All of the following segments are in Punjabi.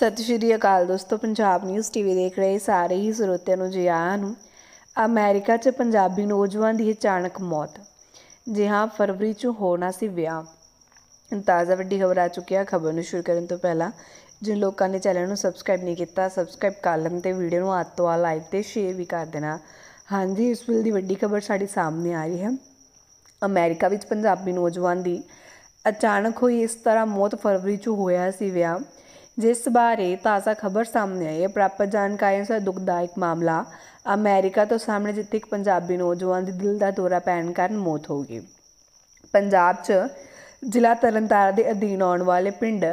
ਸਤਿ ਸ਼੍ਰੀ ਅਕਾਲ ਦੋਸਤੋ ਪੰਜਾਬ ਨਿਊਜ਼ ਟੀਵੀ ਦੇਖ ਰਹੇ ਸਾਰੇ ਹੀ ਸਰੋਤਿਆਂ ਨੂੰ ਜੀ ਆਇਆਂ ਨੂੰ ਅਮਰੀਕਾ 'ਚ ਪੰਜਾਬੀ ਨੌਜਵਾਨ ਦੀ ਅਚਾਨਕ ਮੌਤ ਜੀ ਹਾਂ ਫਰਵਰੀ 'ਚ ਹੋਣਾ ਸੀ ਵਿਆਹ ਤਾਜ਼ਾ ਵੱਡੀ ਖਬਰ ਆ ਚੁੱਕੀ ਹੈ ਖਬਰ ਨੂੰ ਸ਼ੁਰੂ ਕਰਨ ਤੋਂ ਪਹਿਲਾਂ ਜਿਨ ਲੋਕਾਂ ਨੇ ਚੈਨਲ ਨੂੰ ਸਬਸਕ੍ਰਾਈਬ ਨਹੀਂ ਕੀਤਾ ਸਬਸਕ੍ਰਾਈਬ ਕਰ ਲੈਣ ਤੇ ਵੀਡੀਓ ਨੂੰ ਹੱਥ ਤੋਂ ਲਾਈਕ ਤੇ ਸ਼ੇਅਰ ਵੀ ਕਰ ਦੇਣਾ ਹਾਂਜੀ ਇਸ ਵੇਲੇ ਦੀ ਵੱਡੀ ਖਬਰ ਸਾਡੇ ਸਾਹਮਣੇ ਆ ਰਹੀ ਹੈ ਅਮਰੀਕਾ ਵਿੱਚ ਪੰਜਾਬੀ ਨੌਜਵਾਨ ਦੀ ਅਚਾਨਕ ਹੋਈ ਇਸ ਤਰ੍ਹਾਂ ਮੌਤ ਫਰਵਰੀ 'ਚ ਹੋਇਆ ਸੀ ਵਿਆਹ ਜਿਸ ਬਾਰੇ ਤਾਜ਼ਾ ਖਬਰ ਸਾਹਮਣੇ ਆਈ ਹੈ ਪ੍ਰਾਪਤ ਜਾਣਕਾਰੀ ਅਨੁਸਾਰ ਦੁਖਦਾਇਕ ਮਾਮਲਾ ਅਮਰੀਕਾ ਤੋਂ ਸਾਹਮਣੇ ਜਿੱਥੇ ਇੱਕ ਪੰਜਾਬੀ ਨੌਜਵਾਨ ਦੀ ਦਿਲ ਦਾ ਦੌਰਾ ਪੈਣ ਕਾਰਨ ਮੌਤ ਹੋ ਗਈ ਪੰਜਾਬ 'ਚ ਜ਼ਿਲ੍ਹਾ ਤਰਨਤਾਰਨ ਦੇ ਅਧੀਨ ਆਉਣ ਵਾਲੇ ਪਿੰਡ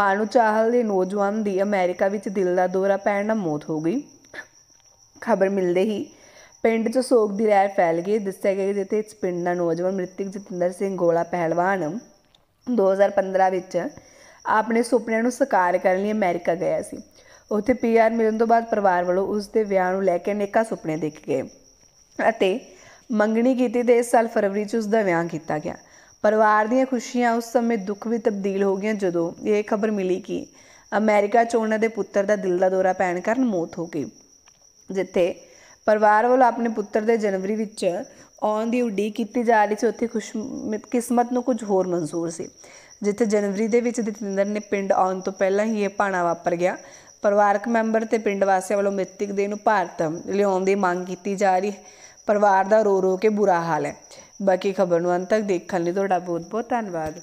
ਮਾਨੂ ਚਾਹਲ ਦੇ ਨੌਜਵਾਨ ਦੀ ਅਮਰੀਕਾ ਵਿੱਚ ਦਿਲ ਦਾ ਦੌਰਾ ਪੈਣ ਨਾਲ ਮੌਤ ਹੋ ਗਈ ਖਬਰ ਮਿਲਦੇ ਹੀ ਪਿੰਡ 'ਚ ਸੋਗ ਦੀ ਲਹਿਰ ਫੈਲ ਗਈ ਦੱਸਿਆ ਗਿਆ ਜਿੱਥੇ ਇਸ ਪਿੰਡ ਦਾ ਨੌਜਵਾਨ ਮ੍ਰਿਤਕ ਜਤਿੰਦਰ ਸਿੰਘ ਗੋਲਾ ਪਹਿਲਵਾਨ 2015 ਵਿੱਚ ਆਪਣੇ ਸੁਪਨਿਆਂ ਨੂੰ ਸਾਕਾਰ ਕਰਨ ਲਈ ਅਮਰੀਕਾ ਗਿਆ ਸੀ ਉੱਥੇ ਪੀਆਰ ਮਿਲਣ ਤੋਂ ਬਾਅਦ ਪਰਿਵਾਰ ਵੱਲੋਂ ਉਸ ਦੇ ਵਿਆਹ ਨੂੰ ਲੈ ਕੇ ਨੇਕਾ ਸੁਪਨੇ ਦੇਖ ਗਏ ਅਤੇ ਮੰਗਣੀ ਕੀਤੀ ਤੇ ਇਸ ਸਾਲ ਫਰਵਰੀ 'ਚ ਉਸ ਦਾ ਵਿਆਹ ਕੀਤਾ ਗਿਆ ਪਰਿਵਾਰ ਦੀਆਂ ਖੁਸ਼ੀਆਂ ਉਸ ਸਮੇਂ ਦੁੱਖ ਵਿੱਚ ਤਬਦੀਲ ਹੋ ਗਈਆਂ ਜਦੋਂ ਇਹ ਖਬਰ ਮਿਲੀ ਕਿ ਅਮਰੀਕਾ 'ਚ ਉਹਨਾਂ ਦੇ ਪੁੱਤਰ ਦਾ ਦਿਲ ਦਾ ਦੌਰਾ ਪੈਣ ਕਾਰਨ ਮੌਤ ਹੋ ਗਈ ਜਿੱਥੇ ਪਰਿਵਾਰ ਵੱਲੋਂ ਆਪਣੇ ਪੁੱਤਰ ਦੇ ਜਨਵਰੀ ਵਿੱਚ ਆਉਣ ਦੀ ਉਡੀਕ ਕੀਤੀ ਜਾ ਰਹੀ ਸੀ ਉੱਥੇ ਕਿਸਮਤ ਨੂੰ ਕੁਝ ਹੋਰ ਮਨਜ਼ੂਰ ਸੀ ਜਿੱਥੇ ਜਨਵਰੀ ਦੇ ਵਿੱਚ ਦਿਤਿੰਦਰ ਨੇ ਪਿੰਡ ਆਉਣ ਤੋਂ ਪਹਿਲਾਂ ਹੀ ਇਹ ਪਾਣਾ ਵਾਪਰ ਗਿਆ ਪਰਿਵਾਰਕ ਮੈਂਬਰ ਤੇ ਪਿੰਡ ਵਾਸੀਆਂ ਵੱਲੋਂ ਮਿੱਤਿਕ ਦੇ ਨੂੰ ਭਾਰਤ ਲਿਆਉਣ ਦੀ ਮੰਗ ਕੀਤੀ ਜਾ ਰਹੀ ਪਰਿਵਾਰ ਦਾ ਰੋ ਰੋ ਕੇ ਬੁਰਾ ਹਾਲ ਹੈ ਬਾਕੀ ਖਬਰ ਨੂੰ ਅੰਤ ਤੱਕ ਦੇਖਣ ਲਈ ਤੁਹਾਡਾ ਬਹੁਤ ਬਹੁਤ ਧੰਨਵਾਦ